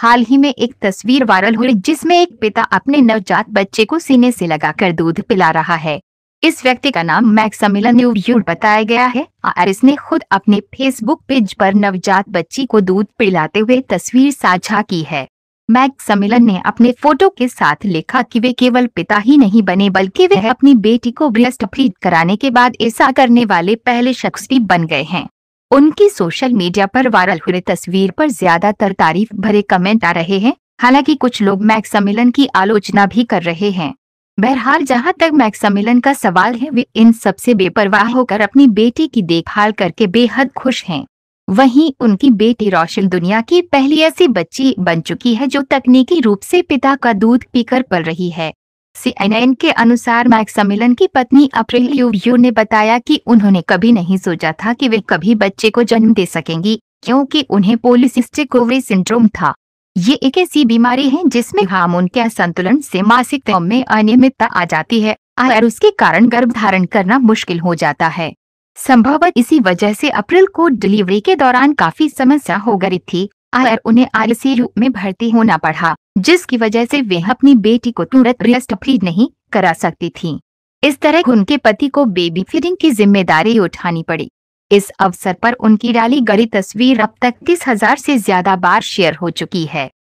हाल ही में एक तस्वीर वायरल हुई जिसमें एक पिता अपने नवजात बच्चे को सीने से लगाकर दूध पिला रहा है इस व्यक्ति का नाम मैक्समिलन न्यूयूर बताया गया है और इसने खुद अपने फेसबुक पेज पर नवजात बच्ची को दूध पिलाते हुए तस्वीर साझा की है मैक्समिलन ने अपने फोटो के साथ लिखा कि वे केवल पिता ही नहीं बने बल्कि वे अपनी बेटी को ब्रेस्ट फीड कराने के बाद ऐसा करने वाले पहले शख्स भी बन गए हैं उनकी सोशल मीडिया पर वायरल हुई तस्वीर पर ज्यादातर तारीफ भरे कमेंट आ रहे हैं हालांकि कुछ लोग मैक्स सम्मेलन की आलोचना भी कर रहे हैं बहरहाल जहां तक मैक्स सम्मेलन का सवाल है वे इन सबसे बेपरवाह होकर अपनी बेटी की देखभाल करके बेहद खुश हैं वहीं उनकी बेटी रोशन दुनिया की पहली ऐसी बच्ची बन चुकी है जो तकनीकी रूप से पिता का दूध पीकर पल रही है सीएनएन के अनुसार मैक सम्मेलन की पत्नी अप्रैल यू ने बताया कि उन्होंने कभी नहीं सोचा था कि वे कभी बच्चे को जन्म दे सकेंगी क्योंकि उन्हें पोलिसिस्टिक ओवरी सिंड्रोम था ये एक ऐसी बीमारी है जिसमें हार्मोन के असंतुलन से मासिक क्रम में अनियमितता आ जाती है और उसके कारण गर्भ धारण करना मुश्किल हो जाता है संभवत इसी वजह से अप्रैल को डिलीवरी के दौरान काफी समस्या हो गई थी आयर उन्हें आईसीयू में भर्ती होना पड़ा जिसकी वजह से वे अपनी बेटी को तुरंत रेस्ट फीड नहीं करा सकती थी इस तरह उनके पति को बेबी फीडिंग की जिम्मेदारी उठानी पड़ी इस अवसर पर उनकी डाली गड़ी तस्वीर अब तक तीस हजार से ज्यादा बार शेयर हो चुकी है